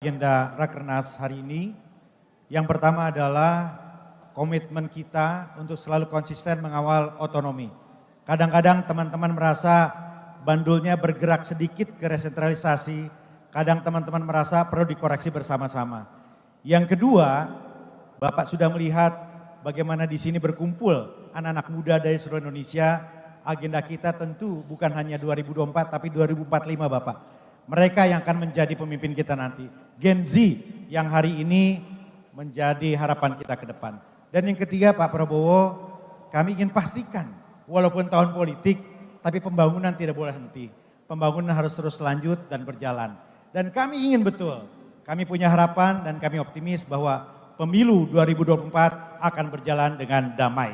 agenda Rakernas hari ini. Yang pertama adalah komitmen kita untuk selalu konsisten mengawal otonomi. Kadang-kadang teman-teman merasa bandulnya bergerak sedikit ke resentralisasi, kadang teman-teman merasa perlu dikoreksi bersama-sama. Yang kedua, Bapak sudah melihat bagaimana di sini berkumpul anak-anak muda dari seluruh Indonesia. Agenda kita tentu bukan hanya 2024 tapi 2045 Bapak mereka yang akan menjadi pemimpin kita nanti. Gen Z yang hari ini menjadi harapan kita ke depan. Dan yang ketiga Pak Prabowo, kami ingin pastikan walaupun tahun politik, tapi pembangunan tidak boleh henti. Pembangunan harus terus lanjut dan berjalan. Dan kami ingin betul, kami punya harapan dan kami optimis bahwa pemilu 2024 akan berjalan dengan damai.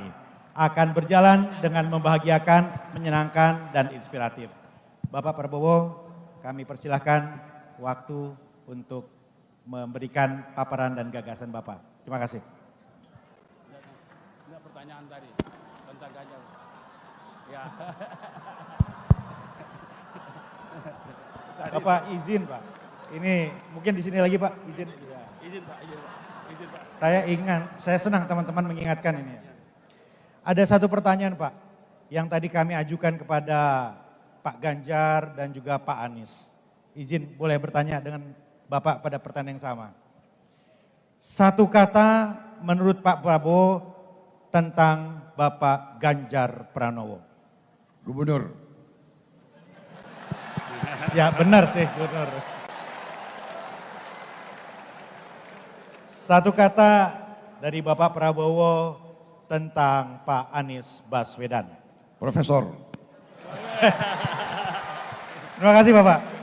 Akan berjalan dengan membahagiakan, menyenangkan, dan inspiratif. Bapak Prabowo, kami persilahkan waktu untuk memberikan paparan dan gagasan Bapak. Terima kasih. Ada pertanyaan tadi tentang gajah. Ya. Bapak izin Pak. Ini mungkin di sini lagi Pak, izin. Iya. Izin Pak, izin iya, Pak. Izin Pak. Saya ingat, saya senang teman-teman mengingatkan ini. Ada satu pertanyaan Pak, yang tadi kami ajukan kepada Pak Ganjar dan juga Pak Anies. Izin boleh bertanya dengan Bapak pada pertanyaan yang sama. Satu kata menurut Pak Prabowo tentang Bapak Ganjar Pranowo. Gubernur. Ya benar sih gubernur. Satu kata dari Bapak Prabowo tentang Pak Anies Baswedan. Profesor. Terima kasih Bapak.